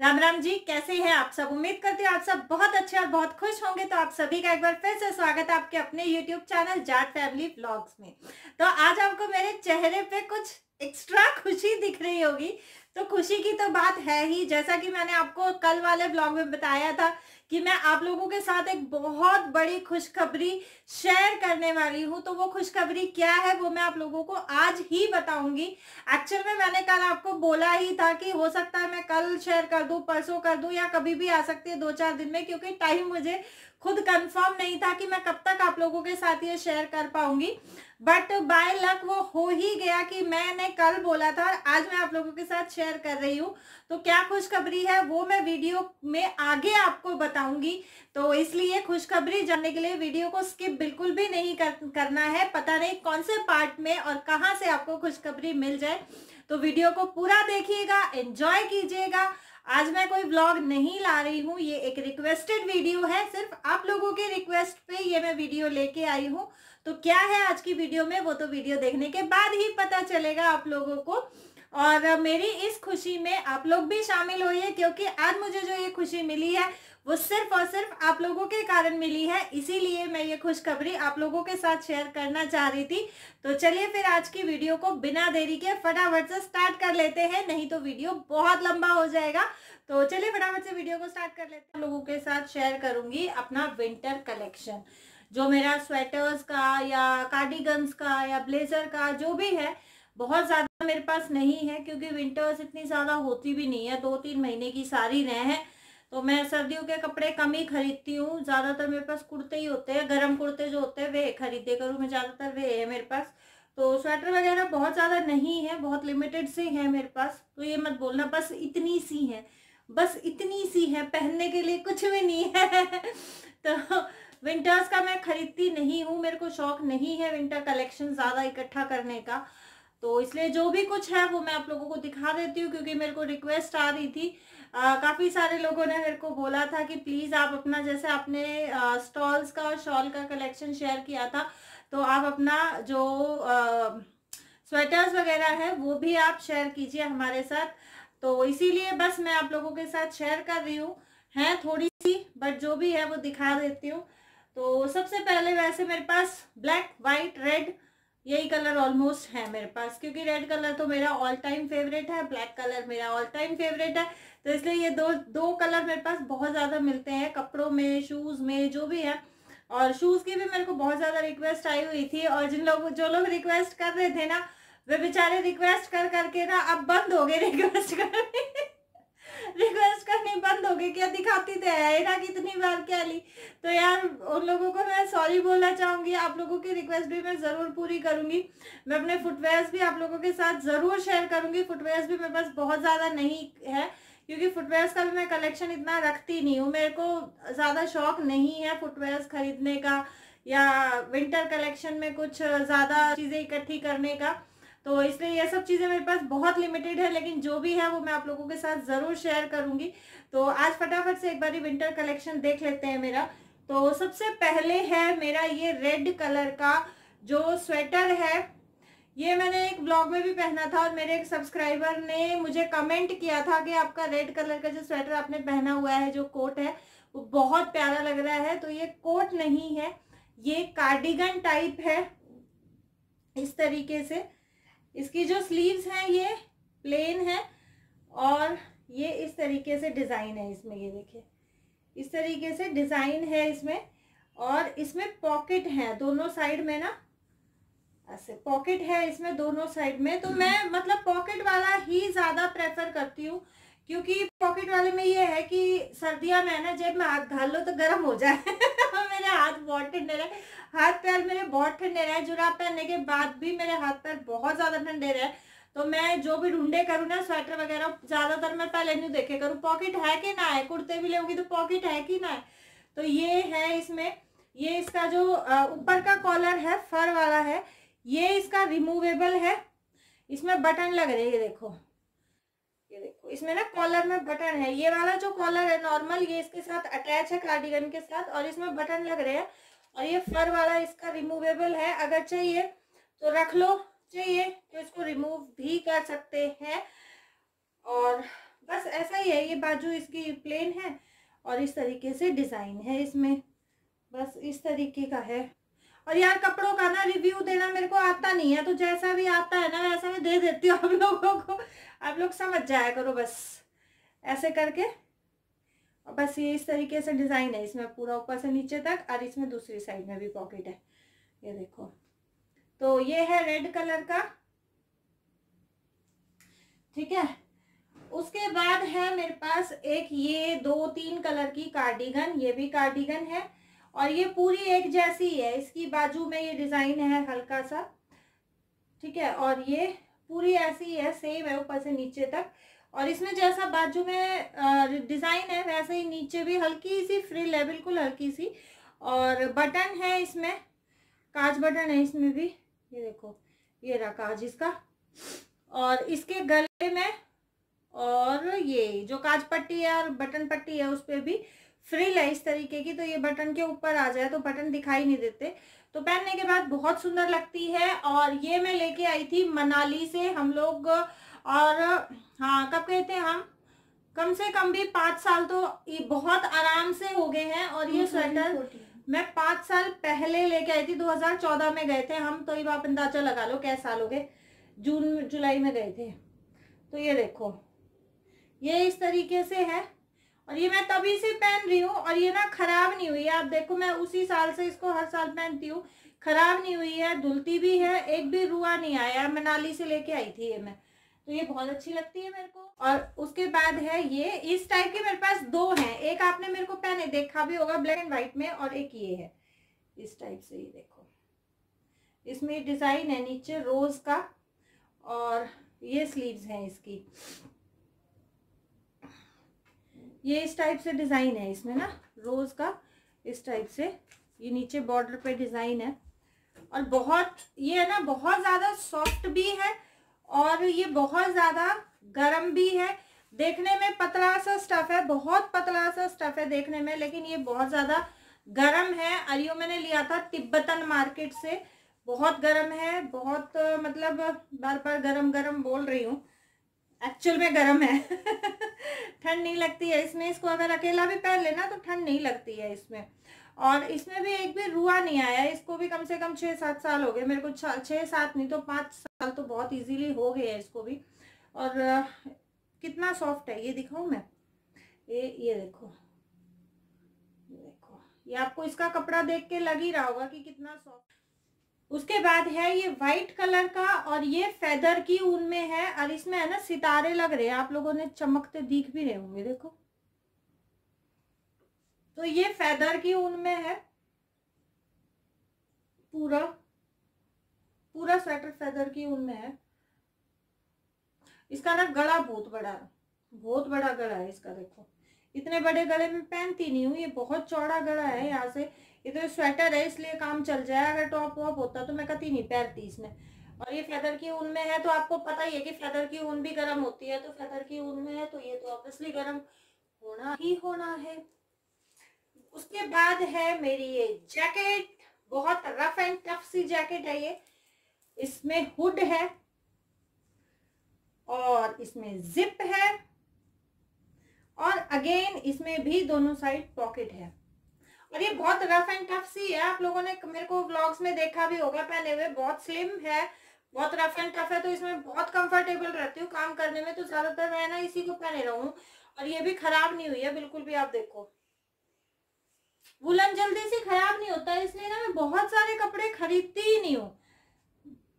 राम राम जी कैसे हैं आप सब उम्मीद करते हैं आप सब बहुत अच्छे और बहुत खुश होंगे तो आप सभी का एक बार फिर से स्वागत है आपके अपने YouTube channel Jat family blogs में तो आज आपको मेरे चेहरे पे कुछ एक्स्ट्रा खुशी दिख रही होगी तो खुशी की तो बात है ही जैसा कि मैंने आपको कल वाले ब्लॉग में बताया था कि मैं आप लोगों के साथ एक बहुत बड़ी खुशखबरी शेयर करने वाली हूँ तो वो खुशखबरी क्या है वो मैं आप लोगों को आज ही बताऊंगी एक्चुअल में मैंने कल आपको बोला ही था कि हो सकता है मैं कल शेयर कर दू परसों कर दू या कभी भी आ सकती है दो चार दिन में क्योंकि टाइम मुझे खुद कंफर्म नहीं था कि मैं कब तक आप लोगों के साथ ये शेयर कर पाऊंगी बट बाय लक वो हो ही गया कि मैंने कल बोला था और आज मैं आप लोगों के साथ शेयर कर रही हूँ तो क्या खुशखबरी है वो मैं वीडियो में आगे आपको बताऊंगी तो इसलिए खुशखबरी जानने के लिए वीडियो को स्किप बिल्कुल भी नहीं कर, करना है पता नहीं कौन से पार्ट में और कहाँ से आपको खुशखबरी मिल जाए तो वीडियो को पूरा देखिएगा एंजॉय कीजिएगा आज मैं कोई ब्लॉग नहीं ला रही हूँ ये एक रिक्वेस्टेड वीडियो है सिर्फ आप लोगों के रिक्वेस्ट पे ये मैं वीडियो लेके आई हूँ तो क्या है आज की वीडियो में वो तो वीडियो देखने के बाद ही पता चलेगा आप लोगों को और मेरी इस खुशी में आप लोग भी शामिल हुई है क्योंकि आज मुझे जो ये खुशी मिली है वो सिर्फ और सिर्फ आप लोगों के कारण मिली है इसीलिए मैं ये खुशखबरी आप लोगों के साथ शेयर करना चाह रही थी तो चलिए फिर आज की वीडियो को बिना देरी के फटाफट से स्टार्ट कर लेते हैं नहीं तो वीडियो बहुत लंबा हो जाएगा तो चलिए फटाफट से वीडियो को स्टार्ट कर लेते हैं लोगों के साथ शेयर करूंगी अपना विंटर कलेक्शन जो मेरा स्वेटर्स का या कार्डिगन्स का या ब्लेजर का जो भी है बहुत ज़्यादा मेरे पास नहीं है क्योंकि विंटर्स इतनी ज़्यादा होती भी नहीं है दो तीन महीने की सारी रहे हैं तो मैं सर्दियों के कपड़े कम ही खरीदती हूँ ज़्यादातर मेरे पास कुर्ते ही होते हैं गर्म कुर्ते जो होते हैं वे खरीदे करूँ मैं ज़्यादातर वे है मेरे पास तो स्वेटर वगैरह बहुत ज़्यादा नहीं है बहुत लिमिटेड से है मेरे पास तो ये मत बोलना बस इतनी सी है बस इतनी सी है पहनने के लिए कुछ भी नहीं है तो विंटर्स का मैं खरीदती नहीं हूँ मेरे को शौक नहीं है विंटर कलेक्शन ज़्यादा इकट्ठा करने का तो इसलिए जो भी कुछ है वो मैं आप लोगों को दिखा देती हूँ क्योंकि मेरे को रिक्वेस्ट आ रही थी काफ़ी सारे लोगों ने मेरे को बोला था कि प्लीज़ आप अपना जैसे आपने स्टॉल्स का और शॉल का कलेक्शन शेयर किया था तो आप अपना जो आ, स्वेटर्स वगैरह है वो भी आप शेयर कीजिए हमारे साथ तो इसीलिए बस मैं आप लोगों के साथ शेयर कर रही हूँ हैं थोड़ी सी बट जो भी है वो दिखा देती हूँ तो सबसे पहले वैसे मेरे पास ब्लैक वाइट रेड यही कलर ऑलमोस्ट है मेरे पास क्योंकि रेड कलर तो मेरा ऑल टाइम फेवरेट है ब्लैक कलर मेरा ऑल टाइम फेवरेट है तो इसलिए ये दो दो कलर मेरे पास बहुत ज़्यादा मिलते हैं कपड़ों में शूज़ में जो भी है और शूज़ की भी मेरे को बहुत ज़्यादा रिक्वेस्ट आई हुई थी और जिन लोग जो लोग रिक्वेस्ट कर रहे थे ना वे बेचारे रिक्वेस्ट कर करके ना अब बंद हो गए रिक्वेस्ट करने रिक्वेस्ट करनी बंद हो गई क्या दिखाती तो है कितनी बार क्या ली तो यार उन लोगों को मैं सॉरी बोलना चाहूँगी आप लोगों की रिक्वेस्ट भी मैं ज़रूर पूरी करूँगी मैं अपने फुटवेयर्स भी आप लोगों के साथ ज़रूर शेयर करूँगी फुटवेयर्स भी मेरे पास बहुत ज़्यादा नहीं है क्योंकि फुटवेयर्स का भी मैं कलेक्शन इतना रखती नहीं हूँ मेरे को ज़्यादा शौक नहीं है फुटवेयर्स खरीदने का या विंटर कलेक्शन में कुछ ज़्यादा चीज़ें इकट्ठी करने का तो इसलिए ये सब चीज़ें मेरे पास बहुत लिमिटेड है लेकिन जो भी है वो मैं आप लोगों के साथ ज़रूर शेयर करूंगी तो आज फटाफट से एक बार विंटर कलेक्शन देख लेते हैं मेरा तो सबसे पहले है मेरा ये रेड कलर का जो स्वेटर है ये मैंने एक ब्लॉग में भी पहना था और मेरे एक सब्सक्राइबर ने मुझे कमेंट किया था कि आपका रेड कलर का जो स्वेटर आपने पहना हुआ है जो कोट है वो बहुत प्यारा लग रहा है तो ये कोट नहीं है ये कार्डिगन टाइप है इस तरीके से इसकी जो स्लीव्स हैं ये प्लेन है और ये इस तरीके से डिज़ाइन है इसमें ये देखिए इस तरीके से डिज़ाइन है इसमें और इसमें पॉकेट है दोनों साइड में ना ऐसे पॉकेट है इसमें दोनों साइड में तो मैं मतलब पॉकेट वाला ही ज़्यादा प्रेफर करती हूँ क्योंकि पॉकेट वाले में ये है कि सर्दियाँ में ना जेब में हाथ घाल लो तो गर्म हो जाए आज बहुत ठंडे रहे हाथ पैर मेरे बहुत ठंडे रहे जुराब पहनने के बाद भी मेरे हाथ पैर बहुत ज़्यादा ठंडे रहे तो मैं जो भी ढूंढे करूँ ना स्वेटर वगैरह ज़्यादातर मैं पहले नहीं देखे करूँ पॉकेट है कि ना है कुर्ते भी लेंगी तो पॉकेट है कि ना है तो ये है इसमें ये इसका जो ऊपर का कॉलर है फर वाला है ये इसका रिमूवेबल है इसमें बटन लग रही है देखो इसमें ना कॉलर में बटन है ये वाला जो कॉलर है नॉर्मल ये इसके साथ अटैच है कार्डिगन के साथ और इसमें बटन लग रहे हैं और ये फर वाला इसका रिमूवेबल है अगर चाहिए तो रख लो चाहिए तो इसको रिमूव भी कर सकते हैं और बस ऐसा ही है ये बाजू इसकी प्लेन है और इस तरीके से डिज़ाइन है इसमें बस इस तरीके का है और यार कपड़ों का ना रिव्यू देना मेरे को आता नहीं है तो जैसा भी आता है ना वैसा मैं दे देती हूँ आप लोगों को आप लोग समझ जाया करो बस ऐसे करके और बस ये इस तरीके से डिज़ाइन है इसमें पूरा ऊपर से नीचे तक और इसमें दूसरी साइड में भी पॉकेट है ये देखो तो ये है रेड कलर का ठीक है उसके बाद है मेरे पास एक ये दो तीन कलर की कार्डिगन ये भी कार्डिगन है और ये पूरी एक जैसी है इसकी बाजू में ये डिज़ाइन है हल्का सा ठीक है और ये पूरी ऐसी है सेम है ऊपर से नीचे तक और इसमें जैसा बाजू में डिज़ाइन है वैसे ही नीचे भी हल्की सी फ्रिल है बिल्कुल हल्की सी और बटन है इसमें काज बटन है इसमें भी ये देखो ये रहा काज इसका और इसके गले में और ये जो काज पट्टी है और बटन पट्टी है उस पर भी फ्रिल है इस तरीके की तो ये बटन के ऊपर आ जाए तो बटन दिखाई नहीं देते तो पहनने के बाद बहुत सुंदर लगती है और ये मैं लेके आई थी मनाली से हम लोग और हाँ कब कहते हैं हम कम से कम भी पाँच साल तो ये बहुत आराम से हो गए हैं और ये हम्म, स्वेटर मैं पाँच साल पहले लेके आई थी 2014 में गए थे हम तो ये आप अंदाजा लगा लो कैसे साल हो गए जून जुलाई में गए थे तो ये देखो ये इस तरीके से है और ये मैं तभी से पहन रही हूँ और ये ना खराब नहीं हुई है आप देखो मैं उसी साल से इसको हर साल पहनती हूँ खराब नहीं हुई है धुलती भी है एक भी रुआ नहीं आया मनाली से लेके आई थी ये मैं तो ये बहुत अच्छी लगती है मेरे को और उसके बाद है ये इस टाइप के मेरे पास दो हैं एक आपने मेरे को पहने देखा भी होगा ब्लैक एंड व्हाइट में और एक ये है इस टाइप से ये देखो इसमें डिज़ाइन है नीचे रोज़ का और ये स्लीव्स हैं इसकी ये इस टाइप से डिज़ाइन है इसमें ना रोज़ का इस टाइप से ये नीचे बॉर्डर पे डिज़ाइन है और बहुत ये है ना बहुत ज़्यादा सॉफ्ट भी है और ये बहुत ज़्यादा गर्म भी है देखने में पतला सा स्टफ़ है बहुत पतला सा स्टफ़ है देखने में लेकिन ये बहुत ज़्यादा गर्म है अरियो मैंने लिया था तिब्बतन मार्केट से बहुत गर्म है बहुत मतलब बार बार गर्म गर्म बोल रही हूँ एक्चुअल में गर्म है ठंड नहीं लगती है इसमें इसको अगर अकेला भी पहन लेना तो ठंड नहीं लगती है इसमें और इसमें भी एक भी रुआ नहीं आया इसको भी कम से कम छः सात साल हो गए मेरे को छः सात नहीं तो पाँच साल तो बहुत इजीली हो गए हैं इसको भी और कितना सॉफ्ट है ये दिखाऊँ मैं ये ये देखो ये देखो ये आपको इसका कपड़ा देख के लग ही रहा होगा कि कितना सॉफ्ट उसके बाद है ये व्हाइट कलर का और ये फेदर की ऊन में है और इसमें है ना सितारे लग रहे हैं आप लोगों ने चमकते दिख भी रहे होंगे देखो तो ये फेदर की ऊन में है पूरा पूरा स्वेटर फेदर की ऊन में है इसका ना गला बहुत बड़ा है बहुत बड़ा गला है इसका देखो इतने बड़े गले में पहनती नहीं हूँ ये बहुत चौड़ा गला है यहाँ से इधर स्वेटर है इसलिए काम चल जाए अगर टॉप वॉप होता तो मैं कती नहीं पहनती इसमें और ये फेदर की ऊन में है तो आपको पता ही है कि फैदर की ऊन भी गर्म होती है तो फैदर की ऊन में है तो ये तो ऑब्वियसली गर्म होना ही होना है उसके बाद है मेरी ये जैकेट बहुत रफ एंड टफ सी जैकेट है ये इसमें हुड है और इसमें जिप है और अगेन इसमें भी दोनों साइड पॉकेट है और ये बहुत रफ एंड टफ सी है आप लोगों ने मेरे को ब्लॉग्स में देखा भी होगा पहने हुए बहुत स्लिम है बहुत रफ एंड टफ है तो इसमें बहुत कंफर्टेबल रहती हूँ काम करने में तो ज्यादातर मैं ना इसी को पहने रहा और ये भी खराब नहीं हुई है बिल्कुल भी आप देखो वुलन जल्दी से खराब नहीं होता इसलिए ना मैं बहुत सारे कपड़े खरीदती ही नहीं हूँ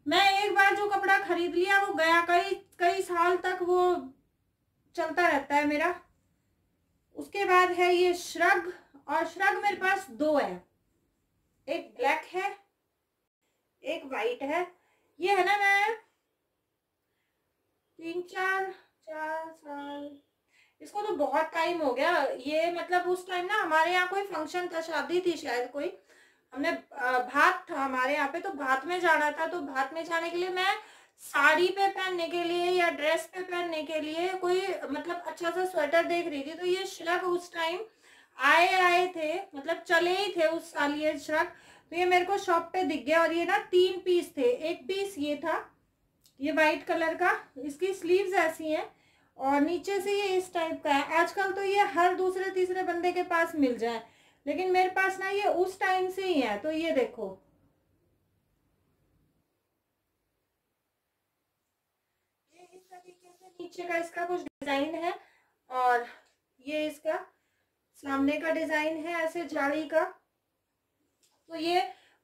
मैं एक बार जो कपड़ा खरीद लिया वो गया कई कई साल तक वो चलता रहता है मेरा उसके बाद है ये श्रग और श्रग मेरे पास दो है एक ब्लैक है एक वाइट है ये है ना मैं तीन चार चार साल इसको तो बहुत टाइम हो गया ये मतलब उस टाइम ना हमारे यहाँ कोई फंक्शन था शादी थी शायद कोई हमने भात था हमारे यहाँ पे तो भात में जाना था तो भात में जाने के लिए मैं साड़ी पे पहनने के लिए या ड्रेस पे पहनने के लिए कोई मतलब अच्छा सा स्वेटर देख रही थी तो ये श्रग उस टाइम आए आए थे मतलब चले ही थे उस साल ये श्रक तो ये मेरे को शॉप पे दिख गया और ये ना तीन पीस थे एक पीस ये था ये वाइट कलर का इसकी स्लीव्स ऐसी हैं और नीचे से ये इस टाइप का है आजकल तो ये हर दूसरे तीसरे बंदे के पास मिल जाए लेकिन मेरे पास ना ये उस टाइम से ही है तो ये देखो ये इस तरीके से नीचे का इसका कुछ डिजाइन है और ये इसका सामने का डिजाइन है ऐसे जाली का तो ये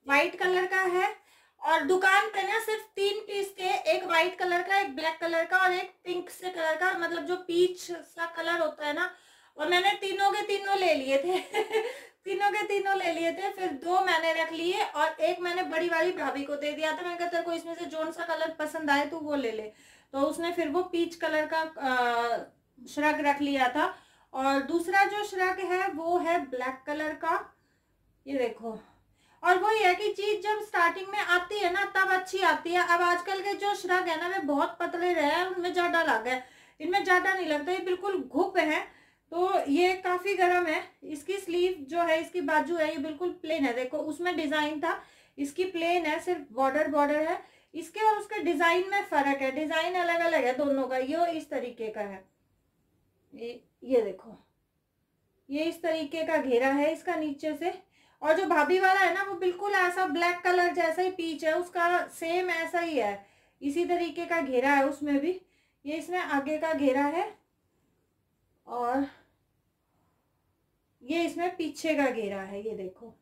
व्हाइट कलर का है और दुकान पे ना सिर्फ तीन पीस थे एक व्हाइट कलर का एक ब्लैक कलर का और एक पिंक से कलर का मतलब जो पीच सा कलर होता है ना और मैंने तीनों के तीनों ले लिए थे तीनों के तीनों ले लिए थे फिर दो मैंने रख लिए और एक मैंने बड़ी वाली भाभी को दे दिया था मैंने कहा तेरे को इसमें से जोन सा कलर पसंद आए तो वो ले ले तो उसने फिर वो पीच कलर का श्रग रख लिया था और दूसरा जो श्रग है वो है ब्लैक कलर का ये देखो और वही है कि चीज जब स्टार्टिंग में आती है ना तब अच्छी आती है अब आजकल के जो श्रग है ना वे बहुत पतले रहे हैं उनमें ज्यादा लग है इनमें ज्यादा नहीं लगता ये बिल्कुल घुप है तो ये काफी गर्म है इसकी स्लीव जो है इसकी बाजू है ये बिल्कुल प्लेन है देखो उसमें डिजाइन था इसकी प्लेन है सिर्फ बॉर्डर बॉर्डर है इसके और उसके डिजाइन में फर्क है डिजाइन अलग अलग है दोनों का ये इस तरीके का है ये ये देखो ये इस तरीके का घेरा है इसका नीचे से और जो भाभी वाला है ना वो बिल्कुल ऐसा ब्लैक कलर जैसा ही पीच है उसका सेम ऐसा ही है इसी तरीके का घेरा है उसमें भी ये इसमें आगे का घेरा है और ये इसमें पीछे का घेरा है ये देखो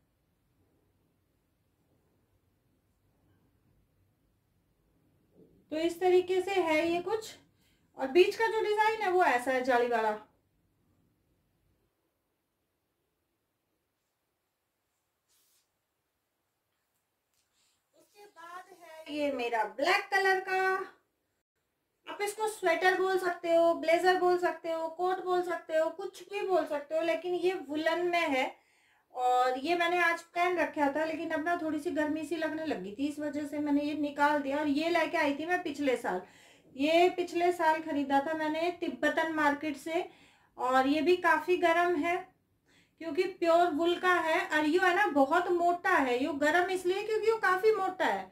तो इस तरीके से है ये कुछ और बीच का जो डिजाइन है वो ऐसा है जाली वाला उसके बाद है ये मेरा ब्लैक कलर का आप इसको स्वेटर बोल सकते हो ब्लेजर बोल सकते हो कोट बोल सकते हो कुछ भी बोल सकते हो लेकिन ये वुलन में है और ये मैंने आज पहन रखा था लेकिन अब ना थोड़ी सी गर्मी सी लगने लगी थी इस वजह से मैंने ये निकाल दिया और ये लेके आई थी मैं पिछले साल ये पिछले साल ख़रीदा था मैंने तिब्बतन मार्केट से और ये भी काफ़ी गर्म है क्योंकि प्योर वुल का है और यू है ना बहुत मोटा है यो गर्म इसलिए क्योंकि यू काफ़ी मोटा है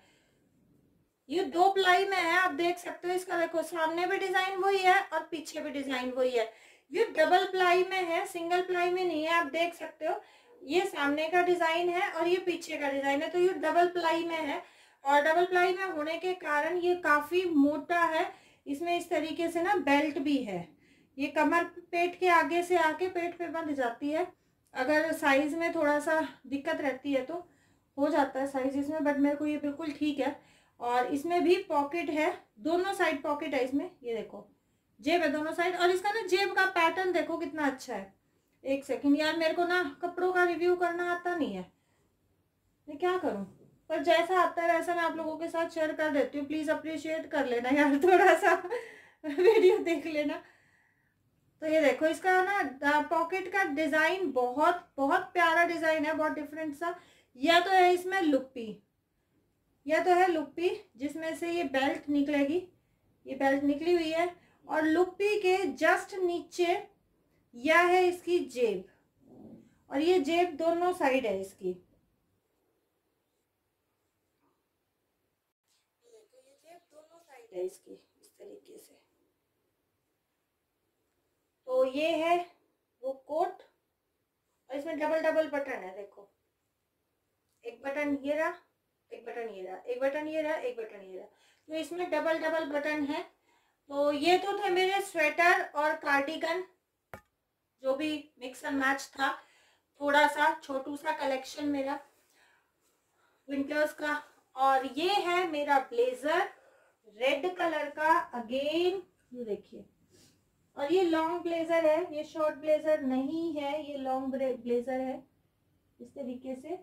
ये दो प्लाई में है आप देख सकते हो इसका देखो सामने भी डिज़ाइन वही है और पीछे भी डिज़ाइन वही है ये डबल प्लाई में है सिंगल प्लाई में नहीं है आप देख सकते हो ये सामने का डिज़ाइन है और ये पीछे का डिज़ाइन है तो ये डबल प्लाई में है और डबल प्लाई में होने के कारण ये काफ़ी मोटा है इसमें इस तरीके से ना बेल्ट भी है ये कमर पेट के आगे से आके पेट पे बंध जाती है अगर साइज़ में थोड़ा सा दिक्कत रहती है तो हो जाता है साइज इसमें बट मेरे को ये बिल्कुल ठीक है और इसमें भी पॉकेट है दोनों साइड पॉकेट है इसमें ये देखो जेब है दोनों साइड और इसका ना जेब का पैटर्न देखो कितना अच्छा है एक सेकंड यार मेरे को ना कपड़ों का रिव्यू करना आता नहीं है मैं क्या करूँ पर जैसा आता है वैसा मैं आप लोगों के साथ शेयर कर देती हूँ प्लीज़ अप्रिशिएट कर लेना यार थोड़ा सा वीडियो देख लेना तो ये देखो इसका ना पॉकेट का डिज़ाइन बहुत बहुत प्यारा डिज़ाइन है बहुत डिफरेंट सा या तो है इसमें लुप्पी या तो है लुप्पी जिसमें से ये बेल्ट निकलेगी ये बेल्ट निकली हुई है और लुप्पी के जस्ट नीचे यह है इसकी जेब और ये जेब दोनों साइड है इसकी है इसकी इस तरीके से तो ये है वो कोट और इसमें डबल डबल बटन है देखो एक बटन ये रहा एक बटन ये रहा एक बटन ये रहा एक बटन ये रहा तो इसमें डबल डबल बटन है तो ये तो थे मेरे स्वेटर और कार्डिगन जो भी मिक्स एंड मैच था थोड़ा सा छोटू सा कलेक्शन मेरा विंटर्स का और ये है मेरा ब्लेजर रेड कलर का अगेन ये देखिए और ये लॉन्ग ब्लेजर है ये शॉर्ट ब्लेजर नहीं है ये लॉन्ग ब्लेजर है इस तरीके से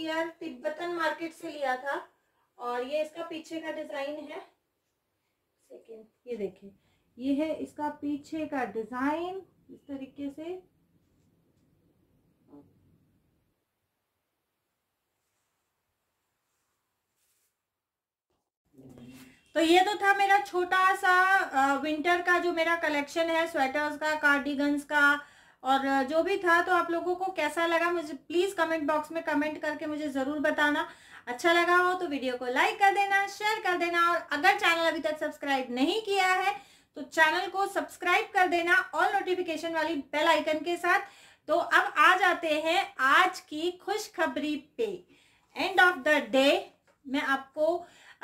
ईयर तिब्बतन मार्केट से लिया था और ये इसका पीछे का डिजाइन है सेकेंड ये देखिए ये है इसका पीछे का डिजाइन इस तरीके से तो ये तो था मेरा छोटा सा विंटर का जो मेरा कलेक्शन है स्वेटर्स का कार्डिगन्स का और जो भी था तो आप लोगों को कैसा लगा मुझे प्लीज़ कमेंट बॉक्स में कमेंट करके मुझे ज़रूर बताना अच्छा लगा हो तो वीडियो को लाइक कर देना शेयर कर देना और अगर चैनल अभी तक सब्सक्राइब नहीं किया है तो चैनल को सब्सक्राइब कर देना ऑल नोटिफिकेशन वाली बेल आइकन के साथ तो अब आ जाते हैं आज की खुशखबरी पे एंड ऑफ द डे मैं आपको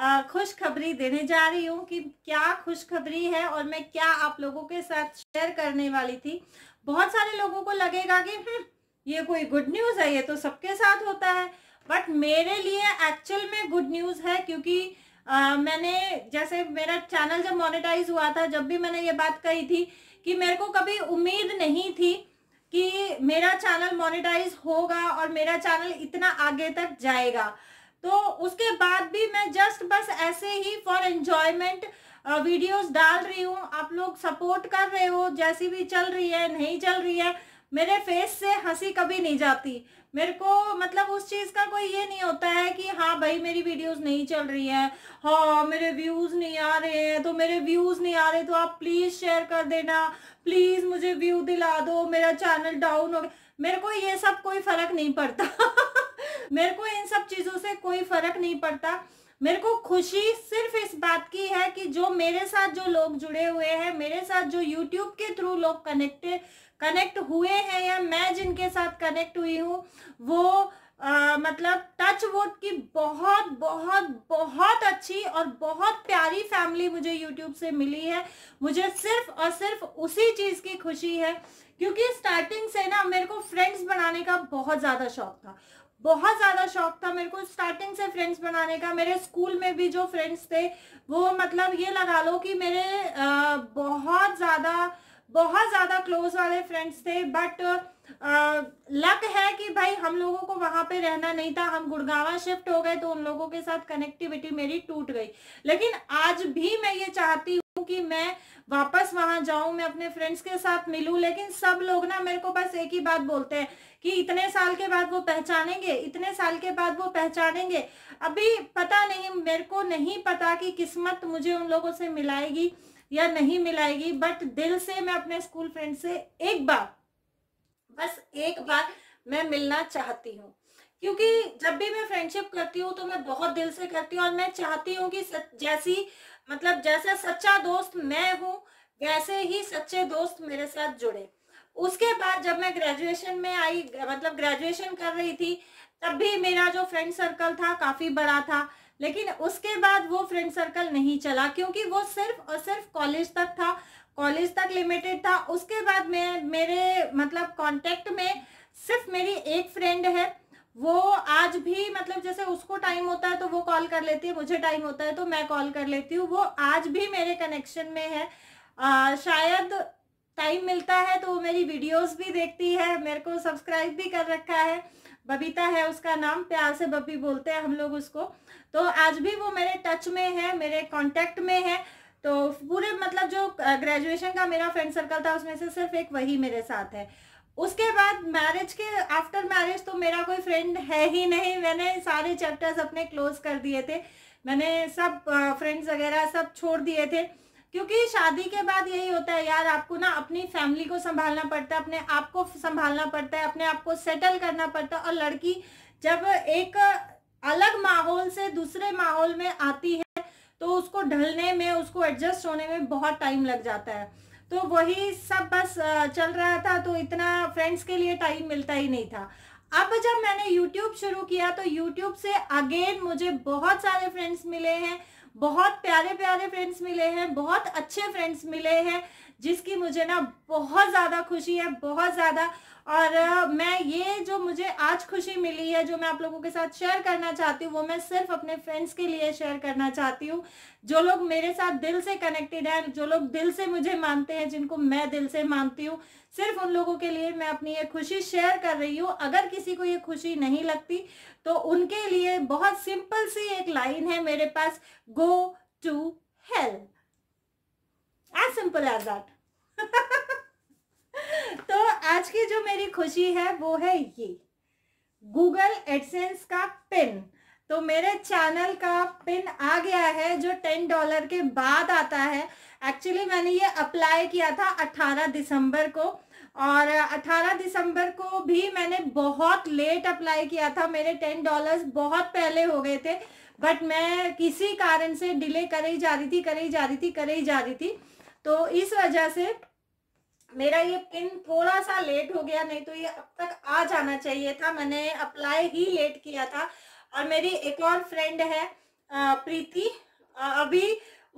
खुशखबरी देने जा रही हूँ कि क्या खुशखबरी है और मैं क्या आप लोगों के साथ शेयर करने वाली थी बहुत सारे लोगों को लगेगा कि हम्म, ये कोई गुड न्यूज़ है ये तो सबके साथ होता है बट मेरे लिए एक्चुअल में गुड न्यूज़ है क्योंकि आ, मैंने जैसे मेरा चैनल जब मोनेटाइज हुआ था जब भी मैंने ये बात कही थी कि मेरे को कभी उम्मीद नहीं थी कि मेरा चैनल मोनेटाइज होगा और मेरा चैनल इतना आगे तक जाएगा तो उसके बाद भी मैं जस्ट बस ऐसे ही फॉर एंजॉयमेंट वीडियोस डाल रही हूँ आप लोग सपोर्ट कर रहे हो जैसी भी चल रही है नहीं चल रही है मेरे फेस से हंसी कभी नहीं जाती मेरे को मतलब उस चीज़ का कोई ये नहीं होता है कि हाँ भाई मेरी वीडियोस नहीं चल रही है हाँ मेरे व्यूज़ नहीं आ रहे हैं तो मेरे व्यूज़ नहीं आ रहे तो आप प्लीज़ शेयर कर देना प्लीज़ मुझे व्यू दिला दो मेरा चैनल डाउन हो मेरे को ये सब कोई फ़र्क नहीं पड़ता मेरे को इन सब चीज़ों से कोई फ़र्क नहीं पड़ता मेरे को खुशी सिर्फ इस बात की है कि जो मेरे साथ जो लोग जुड़े हुए हैं मेरे साथ जो यूट्यूब के थ्रू लोग कनेक्टेड कनेक्ट हुए हैं या मैं जिनके साथ कनेक्ट हुई हूँ वो आ, मतलब टच वोट की बहुत बहुत बहुत अच्छी और बहुत प्यारी फैमिली मुझे यूट्यूब से मिली है मुझे सिर्फ और सिर्फ उसी चीज़ की खुशी है क्योंकि स्टार्टिंग से ना मेरे को फ्रेंड्स बनाने का बहुत ज़्यादा शौक था बहुत ज़्यादा शौक था मेरे को स्टार्टिंग से फ्रेंड्स बनाने का मेरे स्कूल में भी जो फ्रेंड्स थे वो मतलब ये लगा लो कि मेरे बहुत ज़्यादा बहुत ज़्यादा क्लोज वाले फ्रेंड्स थे बट लक है कि भाई हम लोगों को वहाँ पे रहना नहीं था हम गुड़गावा शिफ्ट हो गए तो उन लोगों के साथ कनेक्टिविटी मेरी टूट गई लेकिन आज भी मैं ये चाहती हूँ कि मैं वापस वहां जाऊं मैं अपने फ्रेंड्स के साथ मिलूं लेकिन सब लोग ना मेरे को बस एक ही बात बोलते हैं कि इतने साल के बाद वो पहचानेंगे इतने साल के बाद वो पहचानेंगे अभी पता नहीं मेरे को नहीं पता कि किस्मत मुझे उन लोगों से मिलाएगी या नहीं मिलाएगी बट दिल से मैं अपने स्कूल फ्रेंड से एक बार बस एक बार मैं मिलना चाहती हूँ क्योंकि जब भी मैं फ्रेंडशिप करती हूँ तो मैं बहुत दिल से करती हूँ और मैं चाहती हूँ कि जैसी मतलब जैसे सच्चा दोस्त मैं हूँ वैसे ही सच्चे दोस्त मेरे साथ जुड़े उसके बाद जब मैं ग्रेजुएशन में आई मतलब ग्रेजुएशन कर रही थी तब भी मेरा जो फ्रेंड सर्कल था काफी बड़ा था लेकिन उसके बाद वो फ्रेंड सर्कल नहीं चला क्योंकि वो सिर्फ और सिर्फ कॉलेज तक था कॉलेज तक लिमिटेड था उसके बाद मैं मेरे मतलब कांटेक्ट में सिर्फ मेरी एक फ्रेंड है वो आज भी मतलब जैसे उसको टाइम होता है तो वो कॉल कर लेती है मुझे टाइम होता है तो मैं कॉल कर लेती हूँ वो आज भी मेरे कनेक्शन में है आ, शायद टाइम मिलता है तो वो मेरी वीडियोस भी देखती है मेरे को सब्सक्राइब भी कर रखा है बबीता है उसका नाम प्यार से बबी बोलते हैं हम लोग उसको तो आज भी वो मेरे टच में है मेरे कॉन्टेक्ट में है तो पूरे मतलब जो ग्रेजुएशन का मेरा फ्रेंड सर्कल था उसमें से सिर्फ एक वही मेरे साथ है उसके बाद मैरिज के आफ्टर मैरिज तो मेरा कोई फ्रेंड है ही नहीं मैंने सारे चैप्टर्स अपने क्लोज कर दिए थे मैंने सब फ्रेंड्स वगैरह सब छोड़ दिए थे क्योंकि शादी के बाद यही होता है यार आपको ना अपनी फैमिली को संभालना पड़ता है अपने आप को संभालना पड़ता है अपने आप को सेटल करना पड़ता है और लड़की जब एक अलग माहौल से दूसरे माहौल में आती है तो उसको ढलने में उसको एडजस्ट होने में बहुत टाइम लग जाता है तो वही सब बस चल रहा था तो इतना फ्रेंड्स के लिए टाइम मिलता ही नहीं था अब जब मैंने यूट्यूब शुरू किया तो यूट्यूब से अगेन मुझे बहुत सारे फ्रेंड्स मिले हैं बहुत प्यारे प्यारे फ्रेंड्स मिले हैं बहुत अच्छे फ्रेंड्स मिले हैं जिसकी मुझे ना बहुत ज़्यादा खुशी है बहुत ज़्यादा और मैं ये जो मुझे आज खुशी मिली है जो मैं आप लोगों के साथ शेयर करना चाहती हूँ वो मैं सिर्फ अपने फ्रेंड्स के लिए शेयर करना चाहती हूँ जो लोग मेरे साथ दिल से कनेक्टेड हैं जो लोग दिल से मुझे मानते हैं जिनको मैं दिल से मानती हूँ सिर्फ उन लोगों के लिए मैं अपनी ये खुशी शेयर कर रही हूँ अगर किसी को ये खुशी नहीं लगती तो उनके लिए बहुत सिंपल सी एक लाइन है मेरे पास go to hell as simple as that आज की जो मेरी खुशी है वो है ये गूगल एडसेंस का पिन तो मेरे चैनल का पिन आ गया है जो टेन डॉलर के बाद आता है एक्चुअली मैंने ये अप्लाई किया था अट्ठारह दिसंबर को और अट्ठारह दिसंबर को भी मैंने बहुत लेट अप्लाई किया था मेरे टेन डॉलर्स बहुत पहले हो गए थे बट मैं किसी कारण से डिले करी जा रही थी करी जा रही थी करी जा रही थी तो इस वजह से मेरा ये पिन थोड़ा सा लेट हो गया नहीं तो ये अब तक आ जाना चाहिए था मैंने अप्लाई ही लेट किया था और मेरी एक और फ्रेंड है प्रीति अभी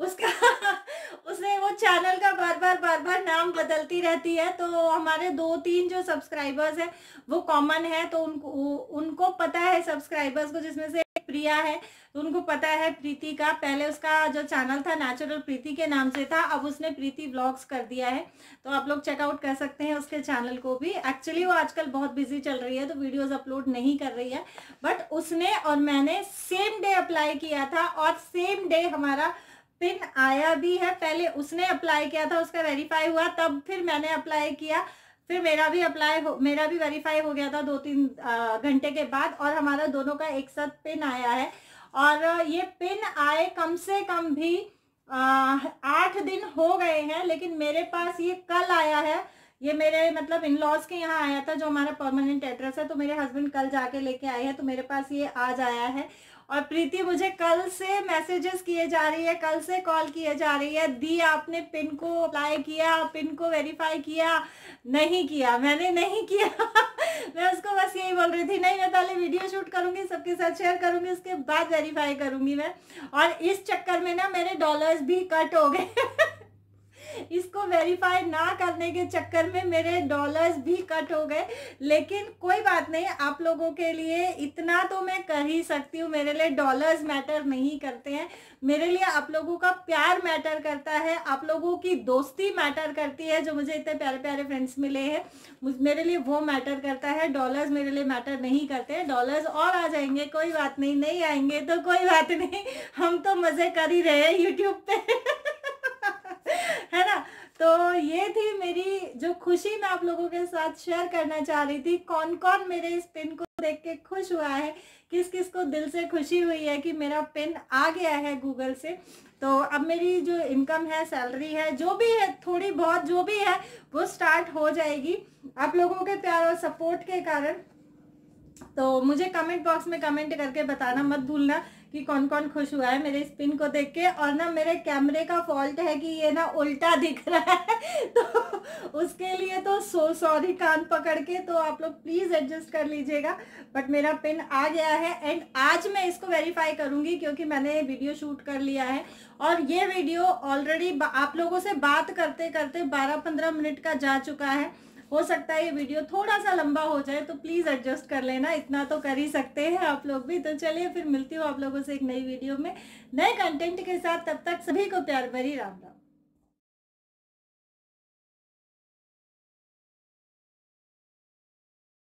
उसका उसने वो चैनल का बार बार बार बार नाम बदलती रहती है तो हमारे दो तीन जो सब्सक्राइबर्स हैं वो कॉमन है तो उनको उनको पता है सब्सक्राइबर्स को जिसमें से प्रिया है तो उनको पता है प्रीति का पहले उसका जो चैनल था नेचुरल प्रीति के नाम से था अब उसने प्रीति ब्लॉग्स कर दिया है तो आप लोग चेकआउट कर सकते हैं उसके चैनल को भी एक्चुअली वो आजकल बहुत बिजी चल रही है तो वीडियोस अपलोड नहीं कर रही है बट उसने और मैंने सेम डे अप्लाई किया था और सेम डे हमारा पिन आया भी है पहले उसने अप्लाई किया था उसका वेरीफाई हुआ तब फिर मैंने अप्लाई किया फिर मेरा भी अप्लाई हो मेरा भी वेरीफाई हो गया था दो तीन घंटे के बाद और हमारा दोनों का एक साथ पिन आया है और ये पिन आए कम से कम भी आठ दिन हो गए हैं लेकिन मेरे पास ये कल आया है ये मेरे मतलब इन लॉज के यहाँ आया था जो हमारा परमानेंट एड्रेस है तो मेरे हस्बैंड कल जाके लेके आए हैं तो मेरे पास ये आज आया है और प्रीति मुझे कल से मैसेजेस किए जा रही है कल से कॉल किए जा रही है दी आपने पिन को अप्लाई किया पिन को वेरीफाई किया नहीं किया मैंने नहीं किया मैं उसको बस यही बोल रही थी नहीं मैं पहले वीडियो शूट करूंगी सबके साथ शेयर करूंगी उसके बाद वेरीफाई करूंगी मैं और इस चक्कर में ना मेरे डॉलर्स भी कट हो गए इसको वेरीफाई ना करने के चक्कर में मेरे डॉलर्स भी कट हो गए लेकिन कोई बात नहीं आप लोगों के लिए इतना तो मैं कर ही सकती हूँ मेरे लिए डॉलर्स मैटर नहीं करते हैं मेरे लिए आप लोगों का प्यार मैटर करता है आप लोगों की दोस्ती मैटर करती है जो मुझे इतने प्यारे प्यारे फ्रेंड्स मिले हैं मेरे लिए वो मैटर करता है डॉलर्स मेरे लिए मैटर नहीं करते हैं डॉलर्स और आ जाएंगे कोई बात नहीं नहीं आएंगे तो कोई बात नहीं हम तो मज़े कर ही रहे हैं यूट्यूब पे है ना तो ये थी मेरी जो खुशी मैं आप लोगों के साथ शेयर करना चाह रही थी कौन कौन मेरे इस पिन को देख के खुश हुआ है किस किस को दिल से खुशी हुई है कि मेरा पिन आ गया है गूगल से तो अब मेरी जो इनकम है सैलरी है जो भी है थोड़ी बहुत जो भी है वो स्टार्ट हो जाएगी आप लोगों के प्यार और सपोर्ट के कारण तो मुझे कमेंट बॉक्स में कमेंट करके बताना मत भूलना कि कौन कौन खुश हुआ है मेरे स्पिन को देख के और ना मेरे कैमरे का फॉल्ट है कि ये ना उल्टा दिख रहा है तो उसके लिए तो सो सॉरी कान पकड़ के तो आप लोग प्लीज़ एडजस्ट कर लीजिएगा बट मेरा पिन आ गया है एंड आज मैं इसको वेरीफाई करूंगी क्योंकि मैंने वीडियो शूट कर लिया है और ये वीडियो ऑलरेडी आप लोगों से बात करते करते बारह पंद्रह मिनट का जा चुका है हो सकता है ये वीडियो थोड़ा सा लंबा हो जाए तो प्लीज़ एडजस्ट कर लेना इतना तो कर ही सकते हैं आप लोग भी तो चलिए फिर मिलती हूँ आप लोगों से एक नई वीडियो में नए कंटेंट के साथ तब तक सभी को प्यार भरी राम राम